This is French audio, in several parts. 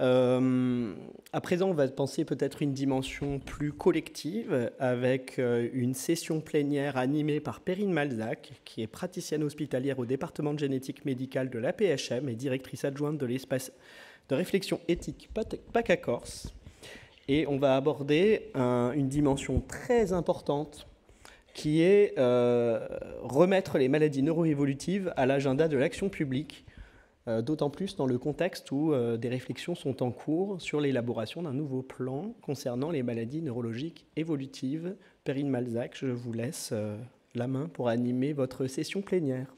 Euh, à présent, on va penser peut-être une dimension plus collective avec euh, une session plénière animée par Perrine Malzac, qui est praticienne hospitalière au département de génétique médicale de l'APHM et directrice adjointe de l'espace de réflexion éthique PACA Corse. Et on va aborder une dimension très importante qui est euh, remettre les maladies neuroévolutives à l'agenda de l'action publique euh, d'autant plus dans le contexte où euh, des réflexions sont en cours sur l'élaboration d'un nouveau plan concernant les maladies neurologiques évolutives. Perrine Malzac, je vous laisse euh, la main pour animer votre session plénière.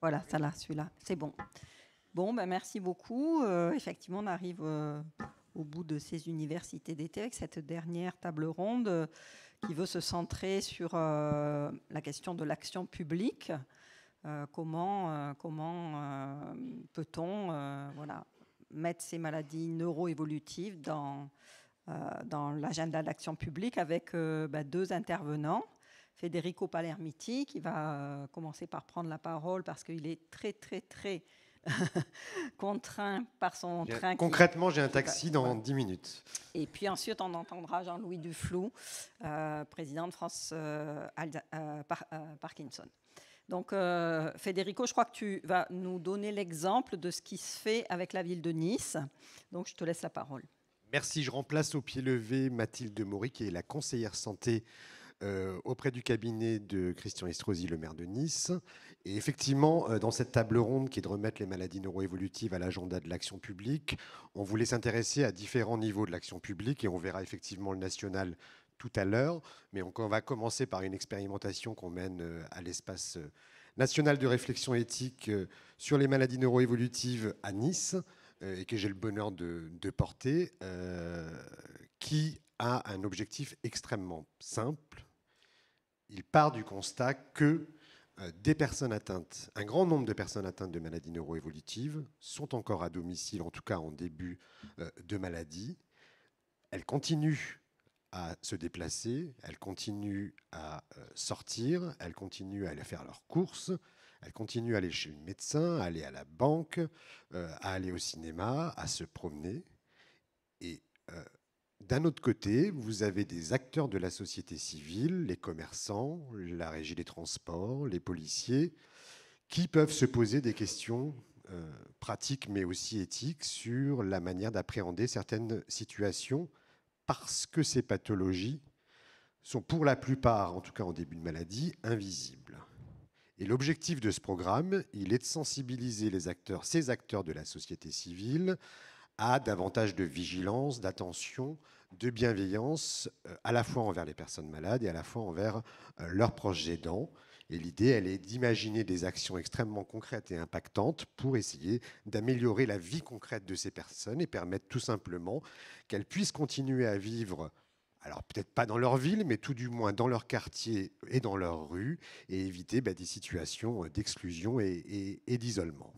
Voilà, ça là, celui-là, c'est bon. Bon, ben merci beaucoup. effectivement, on arrive au bout de ces universités d'été avec cette dernière table ronde qui veut se centrer sur euh, la question de l'action publique. Euh, comment euh, comment peut-on voilà, mettre ces maladies neuroévolutives dans, dans l'agenda de l'action publique avec bah, deux intervenants Federico Palermiti, qui va commencer par prendre la parole parce qu'il est très, très, très contraint par son train. Concrètement, j'ai un taxi dans 10 minutes. Et puis ensuite, on entendra Jean-Louis Duflou, euh, président de France euh, euh, Parkinson. Donc, Federico, je crois que tu vas nous donner l'exemple de ce qui se fait avec la ville de Nice. Donc, je te laisse la parole. Merci. Je remplace au pied levé Mathilde Maury, qui est la conseillère santé euh, auprès du cabinet de Christian Estrosi, le maire de Nice. Et effectivement, euh, dans cette table ronde qui est de remettre les maladies neuroévolutives à l'agenda de l'action publique, on voulait s'intéresser à différents niveaux de l'action publique et on verra effectivement le national tout à l'heure. Mais on, va commencer par une expérimentation qu'on mène euh, à l'espace national de réflexion éthique sur les maladies neuroévolutives à Nice et que j'ai le bonheur de, porter, qui a un objectif extrêmement simple, il part du constat que euh, des personnes atteintes, un grand nombre de personnes atteintes de maladies neuroévolutives sont encore à domicile, en tout cas en début euh, de maladie. Elles continuent à se déplacer, elles continuent à euh, sortir, elles continuent à aller faire leurs courses, elles continuent à aller chez le médecin, à aller à la banque, à aller au cinéma, à se promener. Et d'un autre côté, vous avez des acteurs de la société civile, les commerçants, la régie des transports, les policiers, qui peuvent se poser des questions euh, pratiques mais aussi éthiques sur la manière d'appréhender certaines situations parce que ces pathologies sont pour la plupart, en tout cas en début de maladie, invisibles. Et l'objectif de ce programme, il est de sensibiliser les acteurs, ces acteurs de la société civile, à davantage de vigilance, d'attention, de bienveillance, euh, à la fois envers les personnes malades et à la fois envers euh, leurs proches aidants. Et l'idée, elle est d'imaginer des actions extrêmement concrètes et impactantes pour essayer d'améliorer la vie concrète de ces personnes et permettre tout simplement qu'elles puissent continuer à vivre alors peut-être pas dans leur ville, mais tout du moins dans leur quartier et dans leur rue, et éviter bah, des situations euh, d'exclusion et d'isolement.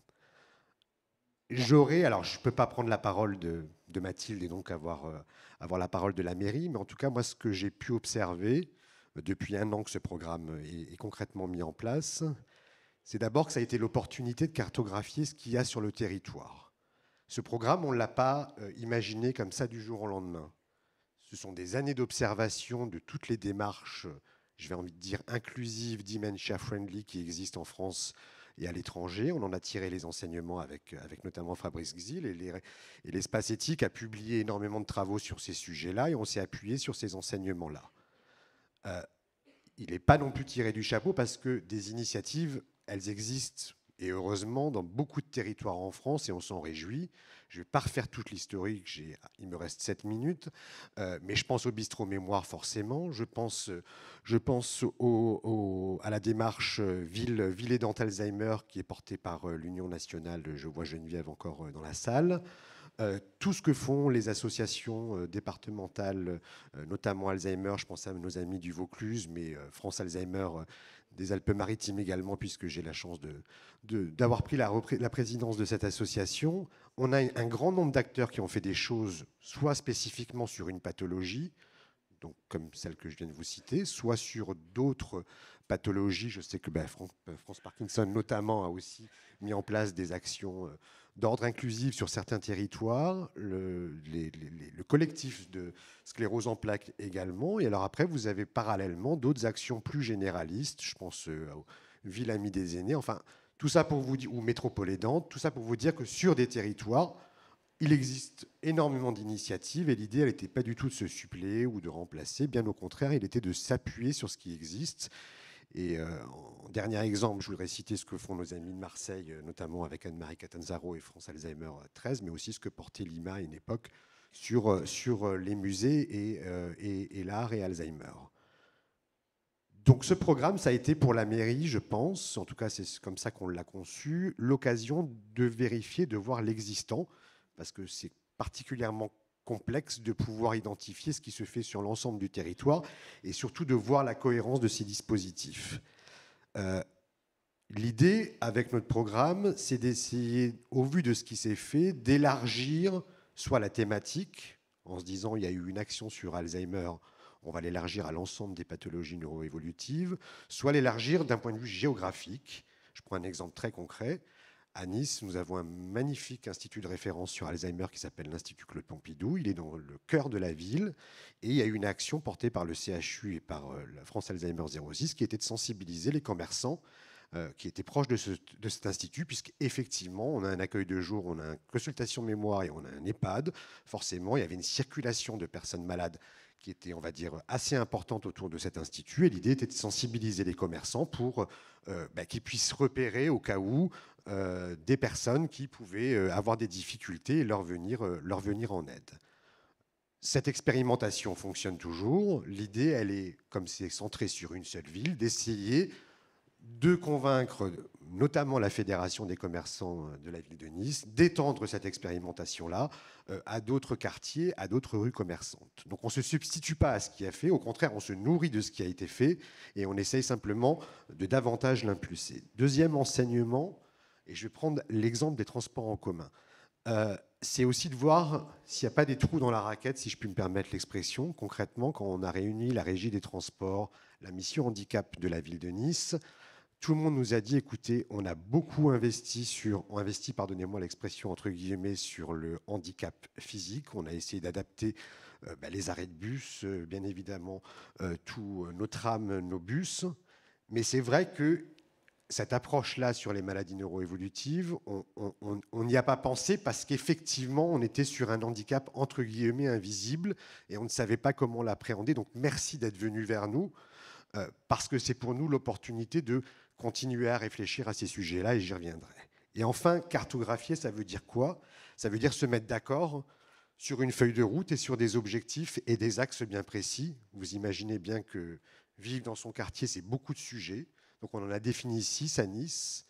J'aurais, alors je ne peux pas prendre la parole de, Mathilde et donc avoir, euh, avoir la parole de la mairie, mais en tout cas, moi, ce que j'ai pu observer euh, depuis un an que ce programme est, concrètement mis en place, c'est d'abord que ça a été l'opportunité de cartographier ce qu'il y a sur le territoire. Ce programme, on ne l'a pas euh, imaginé comme ça du jour au lendemain. Ce sont des années d'observation de toutes les démarches, je vais envie de dire inclusives, dementia friendly, qui existent en France et à l'étranger. On en a tiré les enseignements avec, euh, avec notamment Fabrice Gzil et l'espace éthique a publié énormément de travaux sur ces sujets-là et on s'est appuyé sur ces enseignements-là. Euh, il n'est pas non plus tiré du chapeau parce que des initiatives, elles existent et heureusement, dans beaucoup de territoires en France, et on s'en réjouit, je ne vais pas refaire toute l'historique, il me reste 7 minutes, euh, mais je pense au bistrot mémoire forcément, je pense, je pense au, à la démarche euh, ville, ville aidante Alzheimer qui est portée par euh, l'Union nationale, je vois Geneviève encore dans la salle. tout ce que font les associations départementales, notamment Alzheimer, je pense à nos amis du Vaucluse, mais France Alzheimer des Alpes-Maritimes également, puisque j'ai la chance d'avoir pris la, présidence de cette association. On a un grand nombre d'acteurs qui ont fait des choses, soit spécifiquement sur une pathologie, donc comme celle que je viens de vous citer, soit sur d'autres je sais que ben, euh, France, Parkinson, notamment, a aussi mis en place des actions euh, d'ordre inclusif sur certains territoires, le, le, collectif de sclérose en plaques également. Et alors après, vous avez parallèlement d'autres actions plus généralistes. Je pense euh, aux villes amies des aînés, enfin, tout ça pour vous dire, ou métropole aidante, tout ça pour vous dire que sur des territoires, il existe énormément d'initiatives et l'idée, elle n'était pas du tout de se suppléer ou de remplacer. Bien au contraire, il était de s'appuyer sur ce qui existe et euh, en dernier exemple, je voudrais citer ce que font nos amis de Marseille, euh, notamment avec Anne-Marie Catanzaro et France Alzheimer 13, euh, mais aussi ce que portait Lima à une époque sur, sur les musées et, et, et l'art et Alzheimer. Donc ce programme, ça a été pour la mairie, je pense, en tout cas c'est comme ça qu'on l'a conçu, l'occasion de vérifier, de voir l'existant, parce que c'est particulièrement complexe de pouvoir identifier ce qui se fait sur l'ensemble du territoire et surtout de voir la cohérence de ces dispositifs. Euh, l'idée avec notre programme, c'est d'essayer, au vu de ce qui s'est fait, d'élargir soit la thématique, en se disant il y a eu une action sur Alzheimer, on va l'élargir à l'ensemble des pathologies neuroévolutives, soit l'élargir d'un point de vue géographique. Je prends un exemple très concret. À Nice, nous avons un magnifique institut de référence sur Alzheimer qui s'appelle l'Institut Claude Pompidou. Il est dans le cœur de la ville et il y a eu une action portée par le CHU et par euh, la France Alzheimer 06 qui était de sensibiliser les commerçants euh, qui étaient proches de, cet institut, puisque effectivement, on a un accueil de jour, on a une consultation mémoire et on a un EHPAD. Forcément, il y avait une circulation de personnes malades qui était, on va dire, assez importante autour de cet institut. Et l'idée était de sensibiliser les commerçants pour euh, bah, qu'ils puissent repérer au cas où euh, des personnes qui pouvaient euh, avoir des difficultés et leur venir, euh, leur venir en aide. Cette expérimentation fonctionne toujours. L'idée, elle est, comme c'est centré sur une seule ville, d'essayer de convaincre notamment la Fédération des commerçants de la ville de Nice d'étendre cette expérimentation-là à d'autres quartiers, à d'autres rues commerçantes. Donc on ne se substitue pas à ce qui a fait, au contraire on se nourrit de ce qui a été fait et on essaye simplement de davantage l'impulser. Deuxième enseignement, et je vais prendre l'exemple des transports en commun. Euh, c'est aussi de voir s'il n'y a pas des trous dans la raquette, si je puis me permettre l'expression. Concrètement, quand on a réuni la régie des transports, la mission handicap de la ville de Nice, tout le monde nous a dit écoutez, on a beaucoup investi sur, on investi, pardonnez-moi l'expression entre guillemets, sur le handicap physique. On a essayé d'adapter euh, bah, les arrêts de bus, euh, bien évidemment, tous nos trams, nos bus. Mais c'est vrai que cette approche-là sur les maladies neuroévolutives, on n'y a pas pensé parce qu'effectivement, on était sur un handicap entre guillemets invisible et on ne savait pas comment l'appréhender. Donc merci d'être venu vers nous euh, parce que c'est pour nous l'opportunité de continuer à réfléchir à ces sujets-là et j'y reviendrai. Et enfin, cartographier, ça veut dire quoi Ça veut dire se mettre d'accord sur une feuille de route et sur des objectifs et des axes bien précis. Vous imaginez bien que vivre dans son quartier, c'est beaucoup de sujets. Donc on en a défini six à Nice.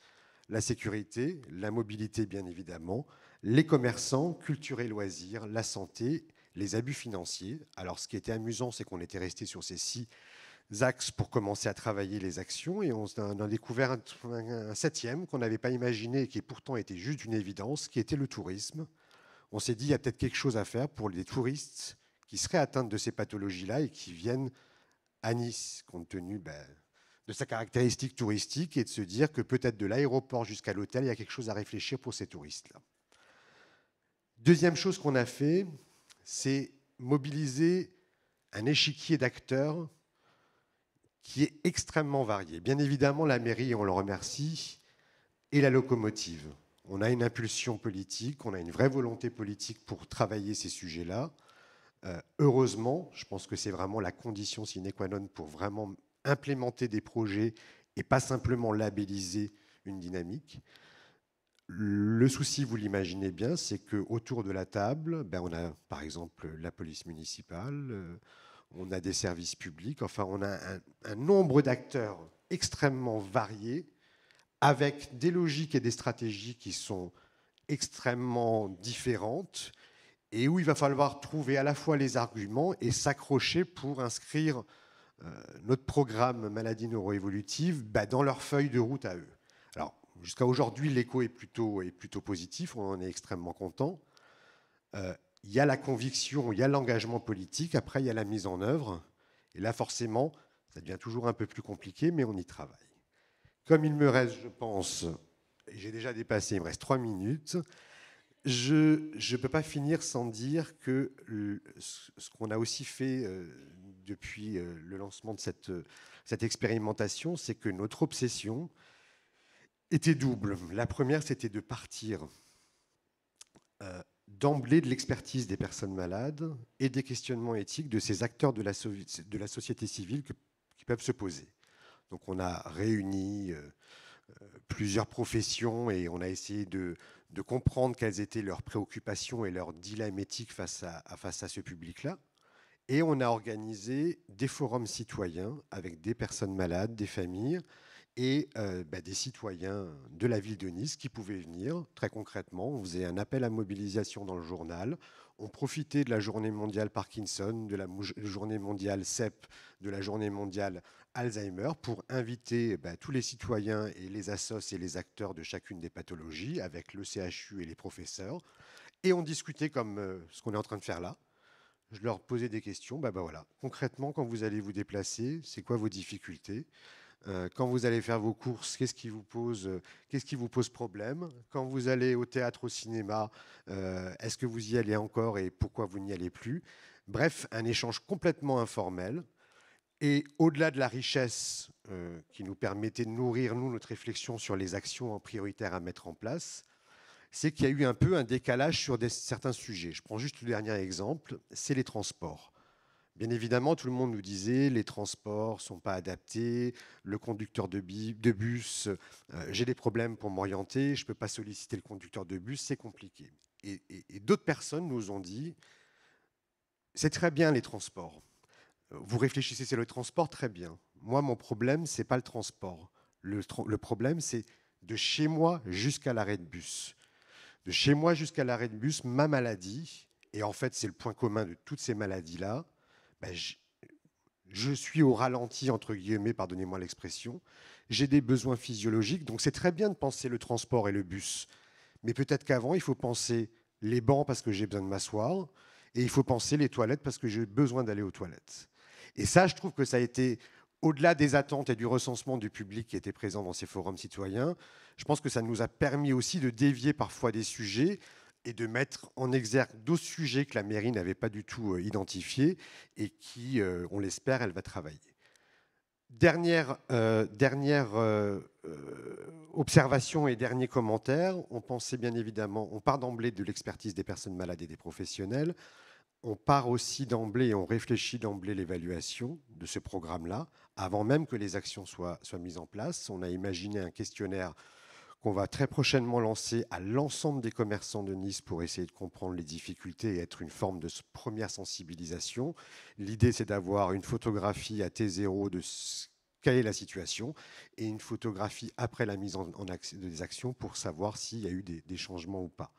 La sécurité, la mobilité bien évidemment, les commerçants, culture et loisirs, la santé, les abus financiers. Alors ce qui était amusant, c'est qu'on était resté sur ces six axes pour commencer à travailler les actions et on a découvert un, septième qu'on n'avait pas imaginé et qui pourtant était juste une évidence, qui était le tourisme. On s'est dit, il y a peut-être quelque chose à faire pour les touristes qui seraient atteints de ces pathologies-là et qui viennent à Nice, compte tenu ben, de sa caractéristique touristique et de se dire que peut-être de l'aéroport jusqu'à l'hôtel, il y a quelque chose à réfléchir pour ces touristes-là. Deuxième chose qu'on a fait, c'est mobiliser un échiquier d'acteurs qui est extrêmement varié. Bien évidemment, la mairie, on le remercie, et la locomotive. On a une impulsion politique, on a une vraie volonté politique pour travailler ces sujets-là. Euh, heureusement, je pense que c'est vraiment la condition sine qua non pour vraiment implémenter des projets et pas simplement labelliser une dynamique. Le souci, vous l'imaginez bien, c'est que autour de la table, ben, on a par exemple la police municipale, euh, on a des services publics, enfin on a un, un nombre d'acteurs extrêmement variés, avec des logiques et des stratégies qui sont extrêmement différentes, et où il va falloir trouver à la fois les arguments et s'accrocher pour inscrire euh, notre programme maladie neuroévolutive bah, dans leur feuille de route à eux. Alors, jusqu'à aujourd'hui, l'écho est plutôt, est plutôt positif, on en est extrêmement content. Euh, il y a la conviction, il y a l'engagement politique, après, il y a la mise en œuvre. Et là, forcément, ça devient toujours un peu plus compliqué, mais on y travaille. Comme il me reste, je pense, et j'ai déjà dépassé, il me reste trois minutes, je ne peux pas finir sans dire que ce qu'on a aussi fait euh, depuis euh, le lancement de euh, cette, expérimentation, c'est que notre obsession était double. La première, c'était de partir euh, d'emblée de l'expertise des personnes malades et des questionnements éthiques de ces acteurs de la, de la société civile qui peuvent se poser. Donc on a réuni plusieurs professions et on a essayé de, comprendre quelles étaient leurs préoccupations et leurs dilemmes éthiques face à face à ce public-là. Et on a organisé des forums citoyens avec des personnes malades, des familles et euh, bah, des citoyens de la ville de Nice qui pouvaient venir très concrètement. On faisait un appel à mobilisation dans le journal. On profitait de la journée mondiale Parkinson, de la journée mondiale CEP, de la journée mondiale Alzheimer pour inviter bah, tous les citoyens et les assos et les acteurs de chacune des pathologies avec le CHU et les professeurs. Et on discutait comme euh, ce qu'on est en train de faire là, je leur posais des questions. Bah, bah, voilà, concrètement, quand vous allez vous déplacer, c'est quoi vos difficultés euh, quand vous allez faire vos courses, qu'est-ce qui vous pose, euh, qui vous pose problème Quand vous allez au théâtre, au cinéma, euh, est-ce que vous y allez encore et pourquoi vous n'y allez plus Bref, un échange complètement informel. Et au-delà de la richesse qui nous permettait de nourrir, nous, notre réflexion sur les actions prioritaires à mettre en place, c'est qu'il y a eu un peu un décalage sur certains sujets. Je prends juste le dernier exemple, c'est les transports. Bien évidemment, tout le monde nous disait les transports ne sont pas adaptés, le conducteur de, bus, euh, j'ai des problèmes pour m'orienter, je ne peux pas solliciter le conducteur de bus, c'est compliqué. Et, d'autres personnes nous ont dit c'est très bien les transports. Vous réfléchissez sur le transport, très bien. Moi, mon problème, c'est pas le transport. le problème, c'est de chez moi jusqu'à l'arrêt de bus de chez moi jusqu'à l'arrêt de bus, ma maladie, et en fait c'est le point commun de toutes ces maladies-là, bah, je, suis au ralenti, entre guillemets, pardonnez-moi l'expression, j'ai des besoins physiologiques, donc c'est très bien de penser le transport et le bus, mais peut-être qu'avant il faut penser les bancs parce que j'ai besoin de m'asseoir, et il faut penser les toilettes parce que j'ai besoin d'aller aux toilettes. Et ça, je trouve que ça a été, au-delà des attentes et du recensement du public qui était présent dans ces forums citoyens, je pense que ça nous a permis aussi de dévier parfois des sujets et de mettre en exergue d'autres sujets que la mairie n'avait pas du tout euh, identifiés et qui, euh, on l'espère, elle va travailler. Dernière, euh, dernière observation et dernier commentaire, on pensait bien évidemment, on part d'emblée de l'expertise des personnes malades et des professionnels, on part aussi d'emblée et on réfléchit d'emblée l'évaluation de ce programme-là, avant même que les actions soient, soient mises en place. On a imaginé un questionnaire qu'on va très prochainement lancer à l'ensemble des commerçants de Nice pour essayer de comprendre les difficultés et être une forme de première sensibilisation. L'idée, c'est d'avoir une photographie à T0 de quelle est la situation et une photographie après la mise en, action des actions pour savoir s'il y a eu des, des, changements ou pas.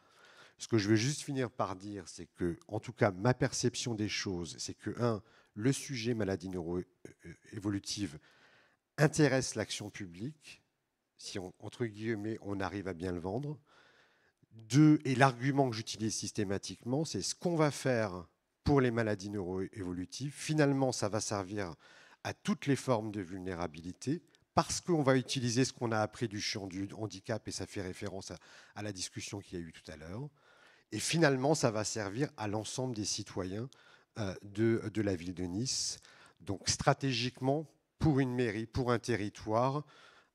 Ce que je veux juste finir par dire, c'est que, en tout cas, ma perception des choses, c'est que, un, le sujet maladie neuroévolutive euh, euh, intéresse l'action publique, si on, entre guillemets on arrive à bien le vendre. Deux, et l'argument que j'utilise systématiquement, c'est ce qu'on va faire pour les maladies neuroévolutives. Finalement, ça va servir à toutes les formes de vulnérabilité parce qu'on va utiliser ce qu'on a appris du champ du handicap et ça fait référence à, la discussion qu'il y a eu tout à l'heure. Et finalement, ça va servir à l'ensemble des citoyens euh, de, la ville de Nice. Donc stratégiquement, pour une mairie, pour un territoire,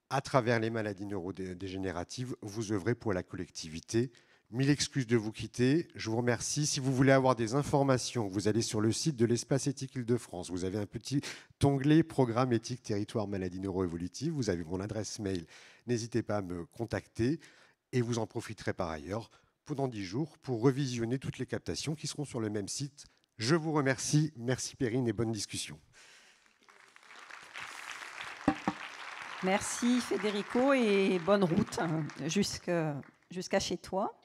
à travers les maladies neurodégénératives, vous œuvrez pour la collectivité. Mille excuses de vous quitter. Je vous remercie. Si vous voulez avoir des informations, vous allez sur le site de l'Espace Éthique Île-de-France. Vous avez un petit onglet Programme Éthique Territoire Maladies Neuroévolutives. Vous avez mon adresse mail. N'hésitez pas à me contacter et vous en profiterez par ailleurs pendant dix jours pour revisionner toutes les captations qui seront sur le même site. Je vous remercie. Merci Perrine et bonne discussion. Merci Federico et bonne route hein, jusqu'à chez toi.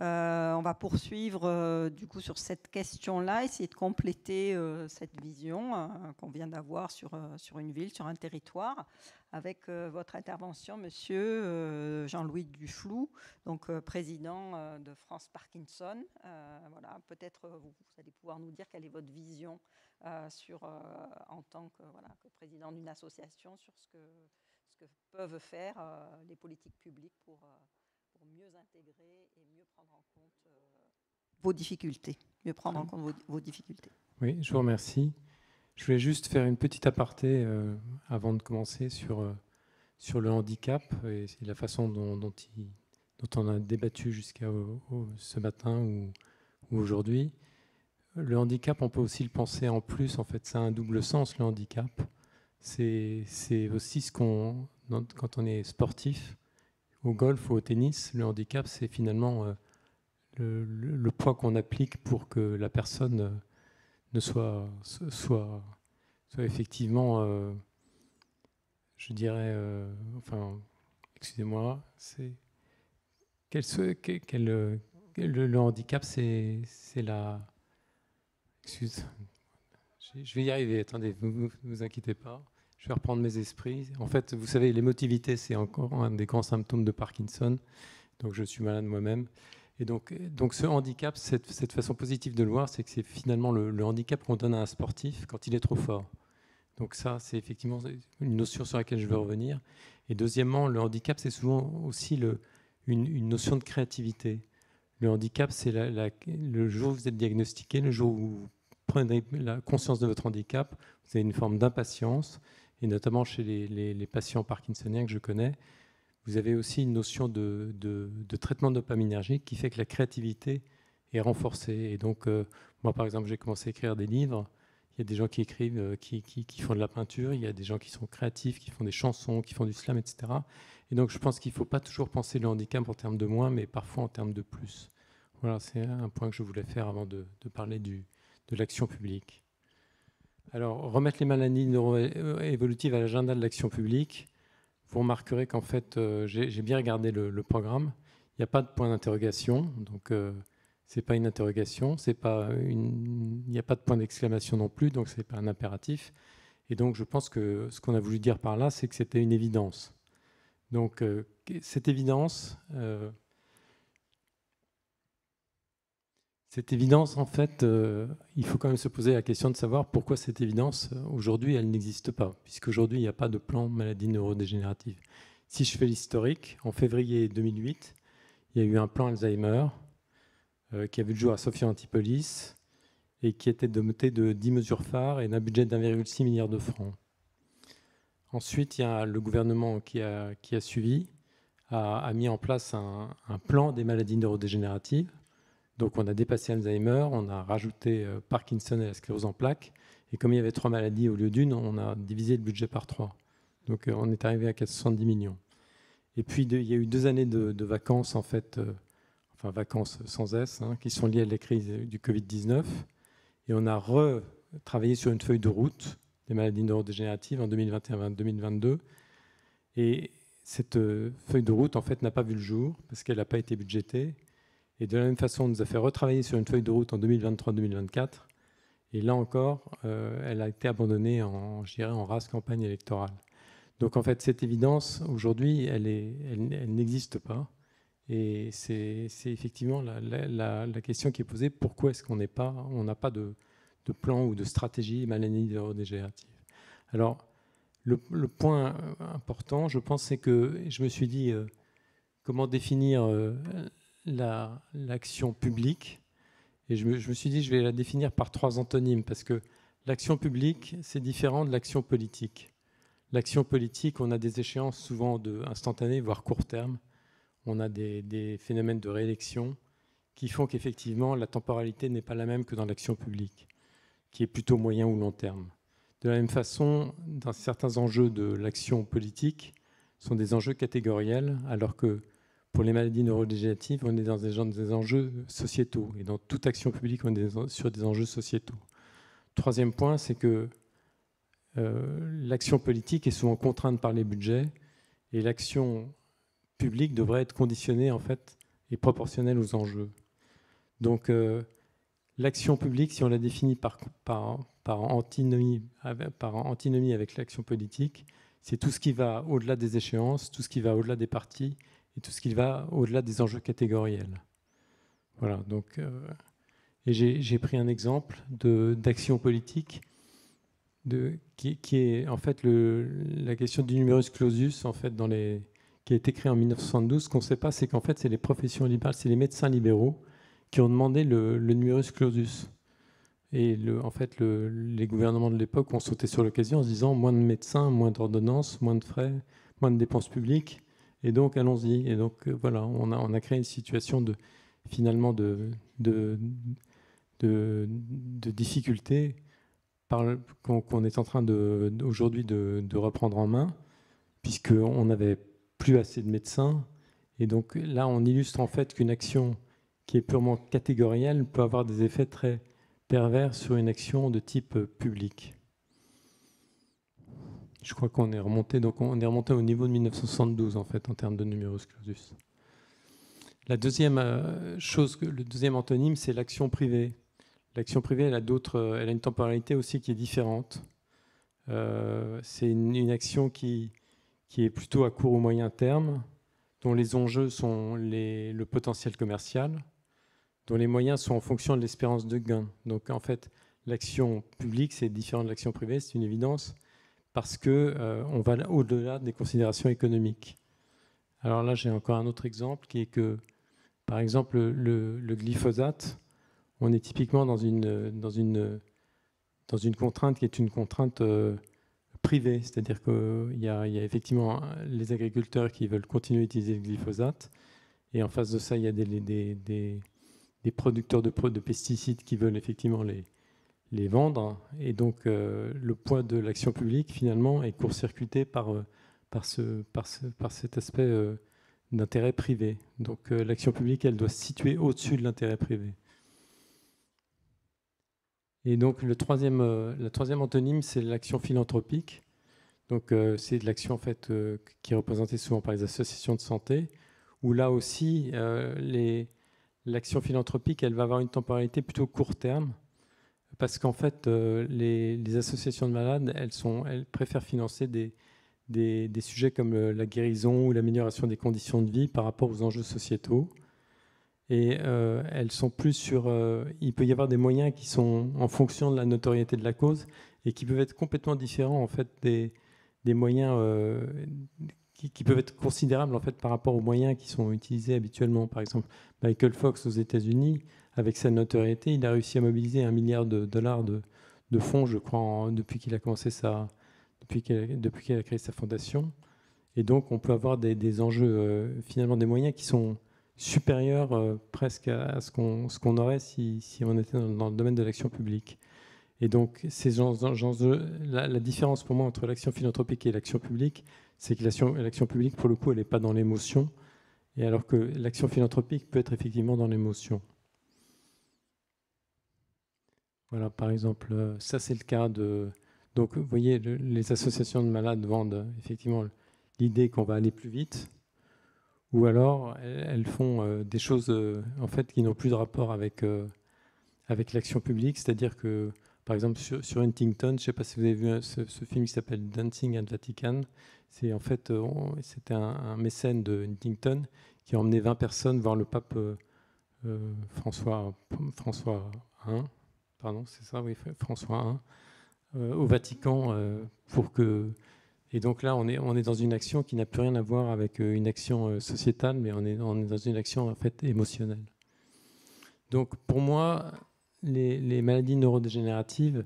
Euh, on va poursuivre euh, du coup sur cette question-là, essayer de compléter euh, cette vision qu'on vient d'avoir sur, sur une ville, sur un territoire, avec votre intervention, monsieur Jean-Louis Duflou, donc président de France Parkinson. voilà, peut-être vous, vous, allez pouvoir nous dire quelle est votre vision euh, sur, euh, en tant que, président d'une association sur ce que, ce que peuvent faire euh, les politiques publiques pour, mieux intégrer et mieux prendre en compte vos difficultés, mieux prendre en compte vos, difficultés. Oui, je vous remercie. Je voulais juste faire une petite aparté avant de commencer sur, sur le handicap et la façon dont, on a débattu jusqu'à ce matin ou aujourd'hui le handicap, on peut aussi le penser en plus. En fait, ça a un double sens, le handicap. C'est aussi ce qu'on, quand on est sportif, au golf ou au tennis, le handicap, c'est finalement euh, le, poids qu'on applique pour que la personne euh, ne soit, soit, soit effectivement, euh, je dirais, enfin, excusez-moi, c'est quel le, le handicap, c'est la Excuse. Je vais y arriver, attendez, ne vous, inquiétez pas. Je vais reprendre mes esprits. En fait, vous savez, l'émotivité, c'est encore un des grands symptômes de Parkinson. Donc, je suis malade moi-même. Et donc, donc ce handicap, cette, cette, façon positive de le voir, c'est que c'est finalement le, le handicap qu'on donne à un sportif quand il est trop fort. Donc ça, c'est effectivement une notion sur laquelle je veux revenir. Et deuxièmement, le handicap, c'est souvent aussi le, une, une, notion de créativité. Le handicap, c'est le jour où vous êtes diagnostiqué, le jour où vous prenez la conscience de votre handicap, vous avez une forme d'impatience, et notamment chez les, patients parkinsoniens que je connais, vous avez aussi une notion de, traitement dopaminergique qui fait que la créativité est renforcée. Et donc, euh, moi, par exemple, j'ai commencé à écrire des livres. Il y a des gens qui écrivent, euh, qui, font de la peinture, il y a des gens qui sont créatifs, qui font des chansons, qui font du slam, etc. Et donc je pense qu'il ne faut pas toujours penser le handicap en termes de moins, mais parfois en termes de plus. Voilà, c'est un point que je voulais faire avant de, parler de l'action publique. Alors, remettre les maladies évolutives à l'agenda de l'action publique, vous remarquerez qu'en fait, euh, j'ai bien regardé le, programme. Il n'y a pas de point d'interrogation, donc ce euh, c'est pas une interrogation, il n'y a pas de point d'exclamation non plus, donc n'est pas un impératif. Et donc je pense que ce qu'on a voulu dire par là, c'est que c'était une évidence. Donc euh, cette évidence, euh, évidence, en fait, euh, il faut quand même se poser la question de savoir pourquoi cette évidence, aujourd'hui, elle n'existe pas, puisqu'aujourd'hui, il n'y a pas de plan maladie neurodégénérative. Si je fais l'historique, en février 2008, il y a eu un plan Alzheimer qui a vu le jour à Sophia Antipolis et qui était doté de 10 mesures phares et d'un budget d'1,6 milliard de francs. Ensuite, il y a le gouvernement qui a, qui a suivi, a, mis en place un, plan des maladies neurodégénératives. Donc on a dépassé Alzheimer, on a rajouté euh, Parkinson et la sclérose en plaques. Et comme il y avait trois maladies au lieu d'une, on a divisé le budget par trois. Donc euh, on est arrivé à 470 millions. Et puis il y a eu deux années de, vacances, en fait, euh, enfin vacances sans S, hein, qui sont liées à la crise du Covid-19. Et on a retravaillé sur une feuille de route des maladies neurodégénératives en 2021-2022. Et cette euh, feuille de route, en fait, n'a pas vu le jour parce qu'elle n'a pas été budgétée. Et de la même façon, on nous a fait retravailler sur une feuille de route en 2023-2024. Et là encore, euh, elle a été abandonnée en, je dirais, en race campagne électorale. Donc en fait, cette évidence, aujourd'hui, elle, n'existe pas. Et c'est effectivement la, la, question qui est posée, pourquoi est-ce qu'on n'est pas, on n'a pas de, de plan ou de stratégie maladie neurodégénérative. Alors, le, point euh, important, je pense, c'est que je me suis dit euh, comment définir euh, l'action publique. Et je me, suis dit, je vais la définir par trois antonymes, parce que l'action publique, c'est différent de l'action politique. L'action politique, on a des échéances souvent instantanées, voire court terme. On a des phénomènes de réélection qui font qu'effectivement, la temporalité n'est pas la même que dans l'action publique qui est plutôt moyen ou long terme. De la même façon, dans certains enjeux de l'action politique sont des enjeux catégoriels, alors que pour les maladies neurodégénératives, on est dans des, enjeux sociétaux. Et dans toute action publique, on est sur des enjeux sociétaux. Troisième point, c'est que euh, l'action politique est souvent contrainte par les budgets et l'action publique devrait être conditionnée en fait et proportionnelle aux enjeux. Donc euh, l'action publique, si on la définit par, par, antinomie, par antinomie, avec l'action politique, c'est tout ce qui va au-delà des échéances, tout ce qui va au-delà des partis et tout ce qui va au-delà des enjeux catégoriels. Voilà, donc, euh, et j'ai pris un exemple d'action politique de, qui, est en fait le, la question du numerus clausus en fait, dans les, qui a été créé en 1972. Ce qu'on ne sait pas, c'est qu'en fait, c'est les professions libérales, c'est les médecins libéraux qui ont demandé le, le numerus clausus. Et le, en fait, les gouvernements de l'époque ont sauté sur l'occasion en se disant moins de médecins, moins d'ordonnances, moins de frais, moins de dépenses publiques, et donc allons-y. Et donc euh, voilà, on a, on a créé une situation de finalement de, de, de, de difficulté qu'on est en train aujourd'hui de, de reprendre en main, puisqu'on n'avait plus assez de médecins. Et donc là, on illustre en fait qu'une action qui est purement catégorielle, peut avoir des effets très pervers sur une action de type public. Je crois qu'on est remonté, donc on est remonté au niveau de 1972 en fait en termes de numéros clausus. La deuxième euh, chose, le deuxième antonyme, c'est l'action privée. L'action privée, elle a d'autres, euh, elle a une temporalité aussi qui est différente. Euh, c'est une, action qui, est plutôt à court ou moyen terme, dont les enjeux sont le potentiel commercial, dont les moyens sont en fonction de l'espérance de gain. Donc en fait, l'action publique, c'est différent de l'action privée, c'est une évidence, parce qu'on euh, va au-delà des considérations économiques. Alors là, j'ai encore un autre exemple qui est que, par exemple, le, glyphosate, on est typiquement dans une, dans une, dans une contrainte qui est une contrainte euh, privée, c'est-à-dire qu'il y, a effectivement les agriculteurs qui veulent continuer à utiliser le glyphosate, et en face de ça, il y a des des producteurs de, de, pesticides qui veulent effectivement les, les vendre. Et donc, euh, le poids de l'action publique, finalement, est court-circuité par, euh, par, ce, par, ce, par cet aspect euh, d'intérêt privé. Donc, l'action publique, elle doit se situer au-dessus de l'intérêt privé. Et donc, le troisième, la troisième antonyme, c'est l'action philanthropique. Donc, c'est de l'action, en fait, qui est représentée souvent par les associations de santé, où là aussi, les l'action philanthropique, elle va avoir une temporalité plutôt court terme, parce qu'en fait, euh, les, associations de malades, elles, sont, elles préfèrent financer des, des, sujets comme euh, la guérison ou l'amélioration des conditions de vie par rapport aux enjeux sociétaux. Et euh, elles sont plus sur... il peut y avoir des moyens qui sont en fonction de la notoriété de la cause et qui peuvent être complètement différents en fait des, des moyens qui, peuvent être considérables en fait par rapport aux moyens qui sont utilisés habituellement. Par exemple, Michael Fox aux États-Unis, avec sa notoriété, il a réussi à mobiliser un milliard de dollars de, fonds, je crois, depuis qu'il a commencé sa, depuis qu'il a créé sa fondation. Et donc, on peut avoir des, enjeux, euh, finalement, des moyens qui sont supérieurs euh, presque à ce qu'on ce qu'on aurait si, si, on était dans, le domaine de l'action publique. Et donc, ces gens, la différence pour moi entre l'action philanthropique et l'action publique, c'est que l'action publique, pour le coup, elle n'est pas dans l'émotion, et alors que l'action philanthropique peut être effectivement dans l'émotion. Voilà, par exemple, euh, ça c'est le cas de... Donc, vous voyez, les associations de malades vendent effectivement l'idée qu'on va aller plus vite, ou alors elles font euh, des choses euh, en fait qui n'ont plus de rapport avec, avec l'action publique, c'est-à-dire que par exemple, sur, Huntington, je ne sais pas si vous avez vu euh, ce, film qui s'appelle Dancing at Vatican. C'est en fait, euh, c'était un, mécène de Huntington qui a emmené 20 personnes voir le pape euh, François, François I. Pardon, c'est ça, oui, François I, au Vatican pour que. Et donc là, on est, on est dans une action qui n'a plus rien à voir avec une action sociétale, mais on est, on est dans une action en fait émotionnelle. Donc pour moi, les, maladies neurodégénératives,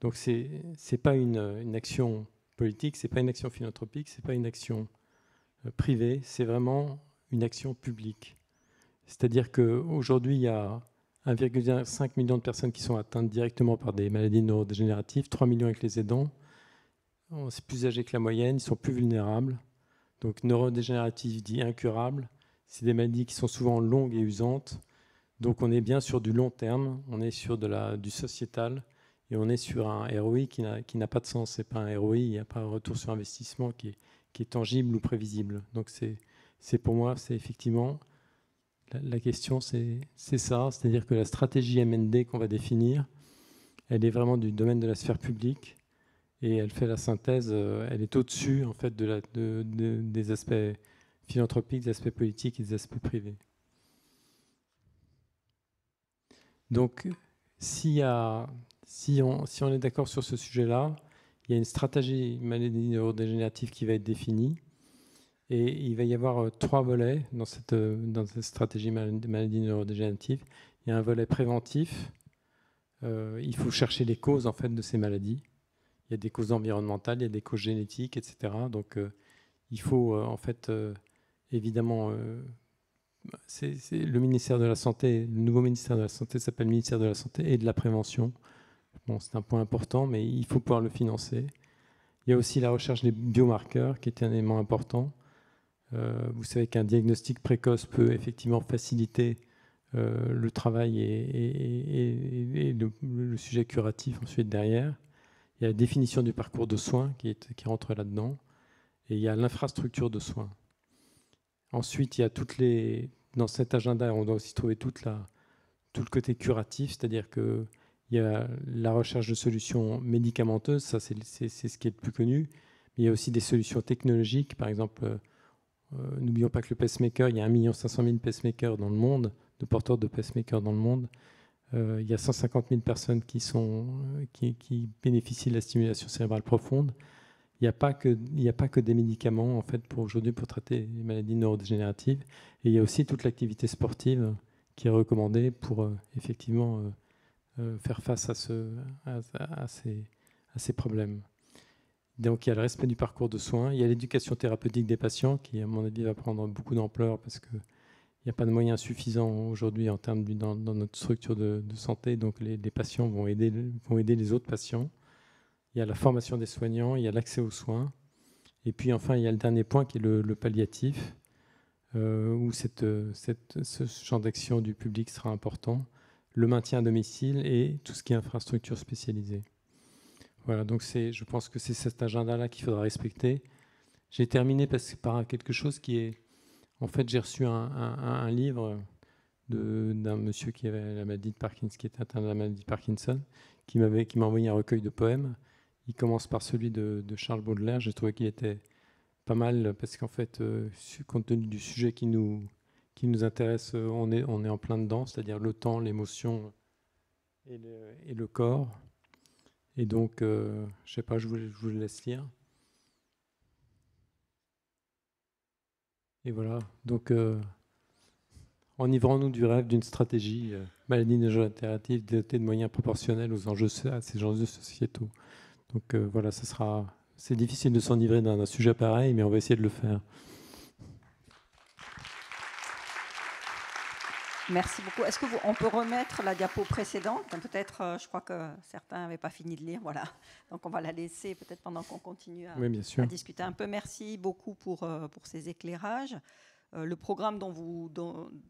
donc c'est n'est pas une, action politique, c'est pas une action philanthropique, n'est pas une action euh, privée, c'est vraiment une action publique. C'est-à-dire qu'aujourd'hui, il y a 1,5 million de personnes qui sont atteintes directement par des maladies neurodégénératives, 3 millions avec les aidants. C'est plus âgé que la moyenne, ils sont plus vulnérables. Donc neurodégénérative dit incurable, c'est des maladies qui sont souvent longues et usantes. Donc on est bien sur du long terme, on est sur du sociétal et on est sur un ROI qui n'a pas de sens. n'est pas un ROI, il n'y a pas un retour sur investissement qui est, tangible ou prévisible. Donc c'est pour moi, c'est effectivement la, question, c'est ça, c'est-à-dire que la stratégie MND qu'on va définir, elle est vraiment du domaine de la sphère publique et elle fait la synthèse, euh, elle est au-dessus en fait des aspects philanthropiques, des aspects politiques et des aspects privés. Donc, si, a, si, on, si on est d'accord sur ce sujet-là, il y a une stratégie maladie neurodégénérative qui va être définie. Et il va y avoir euh, trois volets dans cette, euh, dans cette stratégie maladie neurodégénérative. Il y a un volet préventif. Euh, il faut chercher les causes en fait, de ces maladies. Il y a des causes environnementales, il y a des causes génétiques, etc. Donc, il faut en fait évidemment c'est le ministère de la Santé, le nouveau ministère de la Santé s'appelle le ministère de la Santé et de la Prévention. Bon, c'est un point important, mais il faut pouvoir le financer. Il y a aussi la recherche des biomarqueurs, qui est un élément important. Euh, vous savez qu'un diagnostic précoce peut effectivement faciliter euh, le travail et, le, sujet curatif ensuite derrière. Il y a la définition du parcours de soins qui, est, qui rentre là-dedans. Et il y a l'infrastructure de soins. Ensuite, il y a toutes les. Dans cet agenda, on doit aussi trouver toute tout le côté curatif, c'est-à-dire que il y a la recherche de solutions médicamenteuses, ça c'est ce qui est le plus connu. Mais il y a aussi des solutions technologiques, par exemple, euh, euh, n'oublions pas que le pacemaker, il y a 1 500 000 pacemakers dans le monde, de porteurs de pacemakers dans le monde. Euh, il y a 150 000 personnes qui, qui bénéficient de la stimulation cérébrale profonde. Il n'y a, pas que, a pas que des médicaments en fait, pour aujourd'hui pour traiter les maladies neurodégénératives. Et il y a aussi toute l'activité sportive qui est recommandée pour euh, effectivement euh, euh, faire face à, ce, à, ces, problèmes. Donc il y a le respect du parcours de soins, il y a l'éducation thérapeutique des patients qui, à mon avis, va prendre beaucoup d'ampleur parce qu'il n'y a pas de moyens suffisants aujourd'hui en termes dans, notre structure de, santé. Donc les, patients vont aider, vont aider les autres patients il y a la formation des soignants, il y a l'accès aux soins, et puis enfin il y a le dernier point qui est le, palliatif, euh, où cette, ce champ d'action du public sera important, le maintien à domicile et tout ce qui est infrastructure spécialisée. Voilà, donc je pense que c'est cet agenda-là qu'il faudra respecter. J'ai terminé parce, que par quelque chose qui est... En fait, j'ai reçu un, livre d'un monsieur qui avait la maladie de qui était atteint de la maladie de Parkinson, qui m'avait qui m'a envoyé un recueil de poèmes. Il commence par celui de, Charles Baudelaire. J'ai trouvé qu'il était pas mal parce qu'en fait, euh, compte tenu du sujet qui nous, qui nous intéresse, euh, on, est, on est en plein dedans, c'est-à-dire le temps, l'émotion et, le, corps. Et donc, euh, je sais pas, je vous, je laisse lire. Et voilà, donc enivrant nous du rêve d'une stratégie euh, maladie jeu dotée de moyens proportionnels aux enjeux à ces enjeux sociétaux. Donc euh, voilà, ça sera. C'est difficile de s'enivrer d'un sujet pareil, mais on va essayer de le faire. Merci beaucoup. Est-ce que vous, on peut remettre la diapo précédente Peut-être, euh, je crois que certains n'avaient pas fini de lire, voilà. Donc on va la laisser peut-être pendant qu'on continue à, à, discuter un peu. Merci beaucoup pour, euh, pour ces éclairages. Euh, le programme dont vous,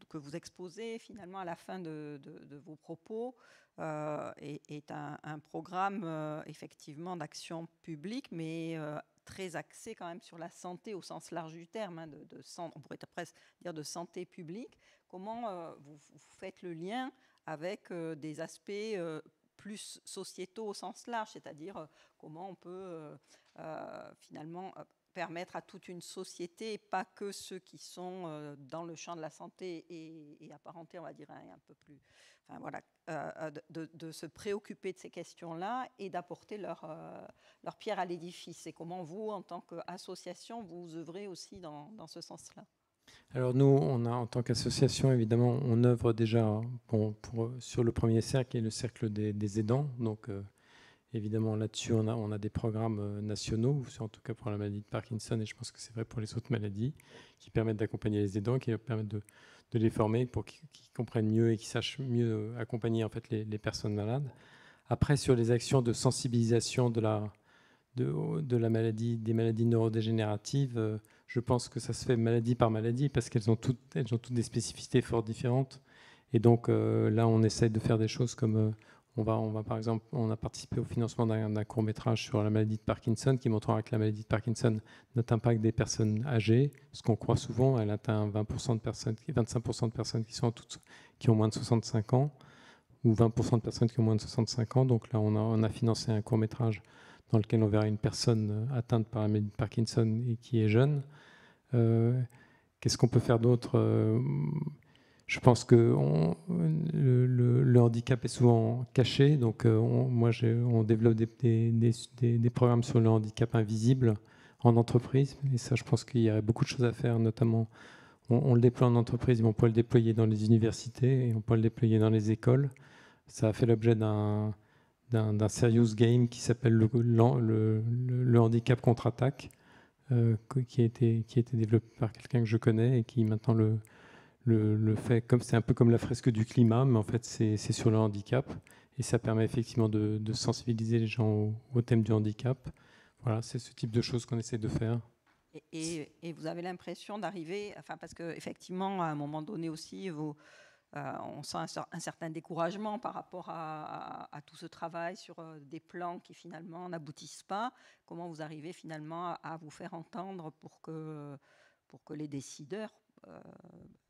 que vous exposez finalement à la fin de, vos propos euh, est, un, programme euh, effectivement d'action publique, mais très axé quand même sur la santé au sens large du terme, hein, de, on pourrait presque dire de santé publique. Comment vous, faites le lien avec des aspects plus sociétaux au sens large, c'est-à-dire comment on peut finalement permettre à toute une société, pas que ceux qui sont euh, dans le champ de la santé et, apparentés, on va dire, un peu plus, enfin voilà, euh, euh, de, se préoccuper de ces questions-là et d'apporter leur, leur pierre à l'édifice. Et comment vous, en tant qu'association, vous œuvrez aussi dans, ce sens-là alors nous, on a en tant qu'association, évidemment, on œuvre déjà bon, pour, sur le premier cercle qui est le cercle des, aidants, donc Évidemment, là-dessus, on a, on a, des programmes euh, nationaux, en tout cas pour la maladie de Parkinson, et je pense que c'est vrai pour les autres maladies, qui permettent d'accompagner les aidants, qui permettent de, les former pour qu'ils comprennent mieux et qu'ils sachent mieux accompagner en fait, les, personnes malades. Après, sur les actions de sensibilisation de la, de, de la maladie, des maladies neurodégénératives, euh, je pense que ça se fait maladie par maladie, parce qu'elles ont, toutes, toutes des spécificités fort différentes. Et donc euh, là, on essaie de faire des choses comme... On va, on va par exemple, on a participé au financement d'un court métrage sur la maladie de Parkinson qui montrera que la maladie de Parkinson n'atteint pas que des personnes âgées, ce qu'on croit souvent, elle atteint 20 de personnes, 25% de personnes qui, sont qui ont moins de 65 ans ou 20% de personnes qui ont moins de 65 ans. Donc là, on a, on a financé un court métrage dans lequel on verra une personne euh, atteinte par la maladie de Parkinson et qui est jeune. Euh, qu'est-ce qu'on peut faire d'autre euh, je pense que le, handicap est souvent caché. Donc, euh, moi, on développe des, programmes sur le handicap invisible en entreprise. Et ça, je pense qu'il y a beaucoup de choses à faire, notamment. On, le déploie en entreprise, mais on peut le déployer dans les universités et on peut le déployer dans les écoles. Ça a fait l'objet d'un, serious game qui s'appelle le, le, handicap contre-attaque, euh, qui, a été, qui a été développé par quelqu'un que je connais et qui maintenant le, le, fait, comme c'est un peu comme la fresque du climat, mais en fait c'est sur le handicap. Et ça permet effectivement de, sensibiliser les gens au, thème du handicap. Voilà, c'est ce type de choses qu'on essaie de faire. Et, vous avez l'impression d'arriver, enfin parce que effectivement à un moment donné aussi, vous, euh, on sent un, certain découragement par rapport à, tout ce travail sur euh, des plans qui finalement n'aboutissent pas. Comment vous arrivez finalement à, vous faire entendre pour que les décideurs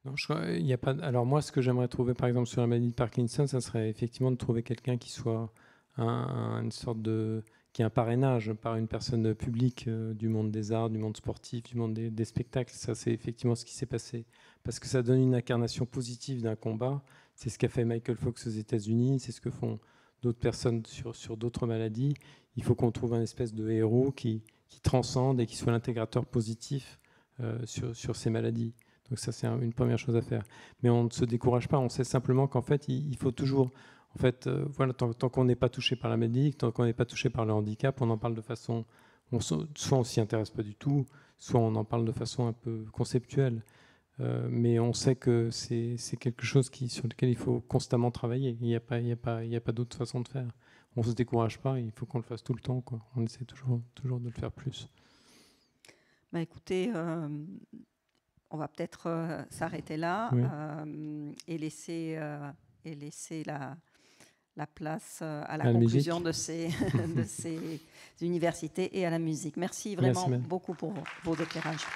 non, il y a pas. Alors moi, ce que j'aimerais trouver, par exemple, sur la maladie de Parkinson, ça serait effectivement de trouver quelqu'un qui soit une sorte de qui est un parrainage par une personne publique euh, du monde des arts, du monde sportif, du monde des, spectacles. Ça, c'est effectivement ce qui s'est passé. Parce que ça donne une incarnation positive d'un combat. C'est ce qu'a fait Michael Fox aux États-Unis, c'est ce que font d'autres personnes sur, sur d'autres maladies. Il faut qu'on trouve un espèce de héros qui, qui transcende et qui soit l'intégrateur positif euh, sur, sur, ces maladies. Donc ça, c'est une première chose à faire. Mais on ne se décourage pas, on sait simplement qu'en fait, il, faut toujours... En fait, euh, voilà, tant, qu'on n'est pas touché par la maladie, tant qu'on n'est pas touché par le handicap, on en parle de façon... soit on s'y intéresse pas du tout, soit on en parle de façon un peu conceptuelle. Euh, mais on sait que c'est quelque chose qui, sur lequel il faut constamment travailler. Il n'y a pas, pas, pas d'autre façon de faire. On ne se décourage pas, il faut qu'on le fasse tout le temps. On essaie toujours, toujours de le faire plus. Bah écoutez, euh, on va peut-être euh, s'arrêter là euh, euh, et laisser, la, place à la, conclusion de, ces, universités et à la musique. Merci vraiment beaucoup pour vos éclairages.